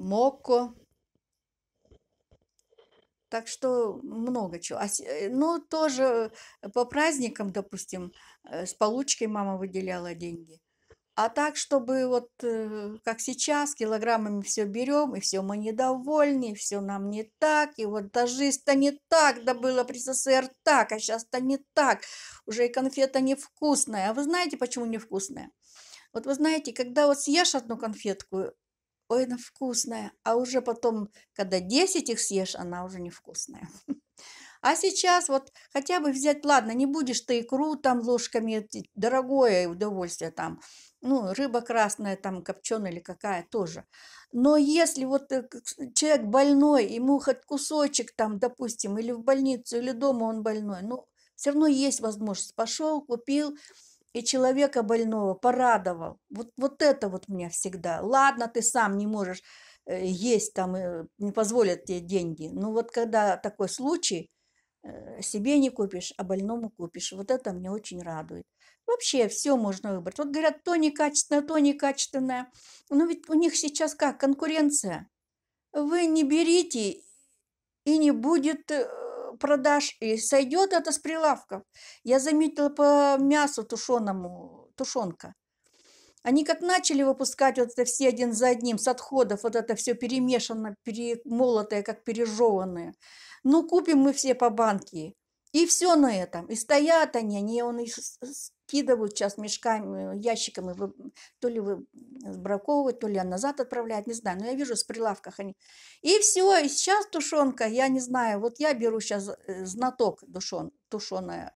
Мокко. Так что много чего. А э, ну, тоже э, по праздникам, допустим, э, с получкой мама выделяла деньги. А так, чтобы вот как сейчас, килограммами все берем, и все мы недовольны, и все нам не так, и вот даже жизнь-то не так, да было при СССР так, а сейчас-то не так, уже и конфета невкусная. А вы знаете, почему невкусная? Вот вы знаете, когда вот съешь одну конфетку, ой, она вкусная. А уже потом, когда 10 их съешь, она уже невкусная. А сейчас вот хотя бы взять, ладно, не будешь ты икру там ложками, э, дорогое удовольствие там, ну, рыба красная там, копченая или какая тоже. Но если вот э, человек больной, ему хоть кусочек там, допустим, или в больницу, или дома он больной, ну, все равно есть возможность. Пошел, купил, и человека больного порадовал. Вот, вот это вот меня всегда. Ладно, ты сам не можешь э, есть там, э, не позволят тебе деньги. Но вот когда такой случай, э, себе не купишь, а больному купишь. Вот это мне очень радует. Вообще все можно выбрать. Вот говорят, то некачественное, то некачественное. Но ведь у них сейчас как, конкуренция. Вы не берите и не будет продаж, и сойдет это с прилавков. Я заметила по мясу тушеному, тушенка. Они как начали выпускать вот это все один за одним с отходов, вот это все перемешано, перемолотое, как пережеванное. Ну, купим мы все по банке. И все на этом. И стоят они, они он их скидывают сейчас мешками, ящиками, то ли вы сбраковывать, то ли назад отправляют не знаю. Но я вижу, с прилавках они. И все, и сейчас тушенка, я не знаю. Вот я беру сейчас э, знаток душен, тушеная